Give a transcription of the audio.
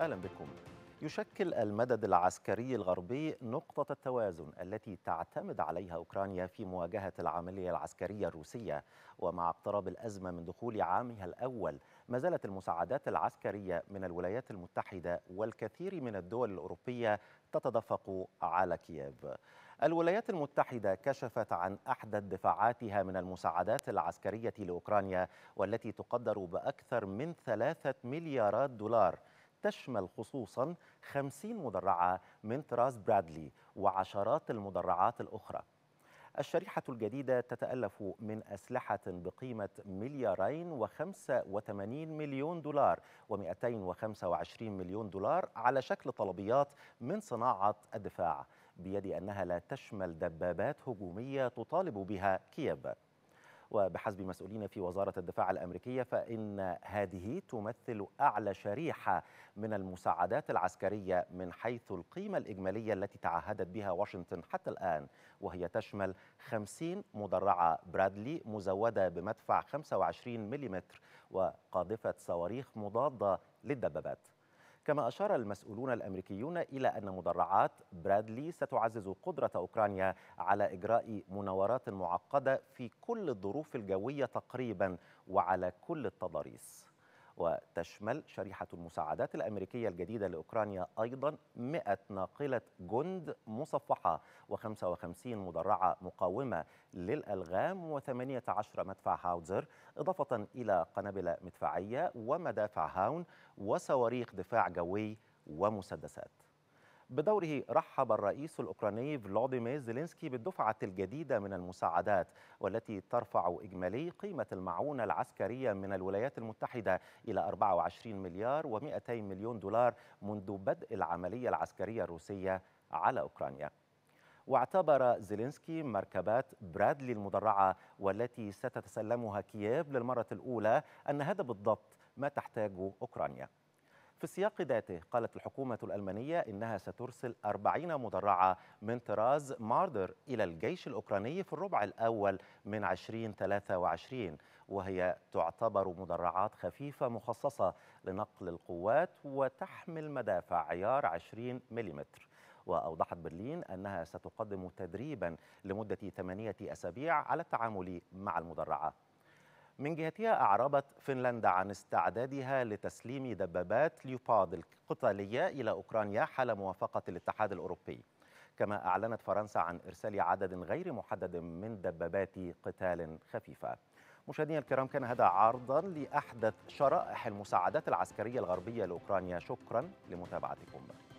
أهلا بكم يشكل المدد العسكري الغربي نقطة التوازن التي تعتمد عليها أوكرانيا في مواجهة العملية العسكرية الروسية ومع اقتراب الأزمة من دخول عامها الأول ما زالت المساعدات العسكرية من الولايات المتحدة والكثير من الدول الأوروبية تتدفق على كييف الولايات المتحدة كشفت عن أحدى دفاعاتها من المساعدات العسكرية لأوكرانيا والتي تقدر بأكثر من ثلاثة مليارات دولار تشمل خصوصا 50 مدرعة من طراز برادلي وعشرات المدرعات الأخرى الشريحة الجديدة تتألف من أسلحة بقيمة مليارين و85 مليون دولار و225 مليون دولار على شكل طلبيات من صناعة الدفاع بيد أنها لا تشمل دبابات هجومية تطالب بها كييف وبحسب مسؤولين في وزارة الدفاع الأمريكية فإن هذه تمثل أعلى شريحة من المساعدات العسكرية من حيث القيمة الإجمالية التي تعهدت بها واشنطن حتى الآن وهي تشمل 50 مدرعة برادلي مزودة بمدفع 25 ملم وقاذفة صواريخ مضادة للدبابات كما أشار المسؤولون الأمريكيون إلى أن مدرعات برادلي ستعزز قدرة أوكرانيا على إجراء مناورات معقدة في كل الظروف الجوية تقريبا وعلى كل التضاريس وتشمل شريحة المساعدات الأمريكية الجديدة لأوكرانيا أيضا 100 ناقلة جند مصفحة و55 مدرعة مقاومة للألغام و18 مدفع هاوزر إضافة إلى قنابل مدفعية ومدافع هاون وصواريخ دفاع جوي ومسدسات بدوره رحب الرئيس الأوكراني فلاديمير زيلينسكي بالدفعة الجديدة من المساعدات والتي ترفع إجمالي قيمة المعونة العسكرية من الولايات المتحدة إلى 24 مليار و200 مليون دولار منذ بدء العملية العسكرية الروسية على أوكرانيا واعتبر زيلينسكي مركبات برادلي المدرعة والتي ستتسلمها كييف للمرة الأولى أن هذا بالضبط ما تحتاجه أوكرانيا في السياق ذاته قالت الحكومة الألمانية إنها سترسل 40 مدرعة من طراز ماردر إلى الجيش الأوكراني في الربع الأول من 2023 وهي تعتبر مدرعات خفيفة مخصصة لنقل القوات وتحمل مدافع عيار 20 ملم وأوضحت برلين أنها ستقدم تدريبا لمدة ثمانية أسابيع على التعامل مع المدرعة من جهتها أعربت فنلندا عن استعدادها لتسليم دبابات ليوبارد القتالية إلى أوكرانيا حال موافقة الاتحاد الأوروبي كما أعلنت فرنسا عن إرسال عدد غير محدد من دبابات قتال خفيفة مشاهدينا الكرام كان هذا عرضا لأحدث شرائح المساعدات العسكرية الغربية لأوكرانيا شكرا لمتابعتكم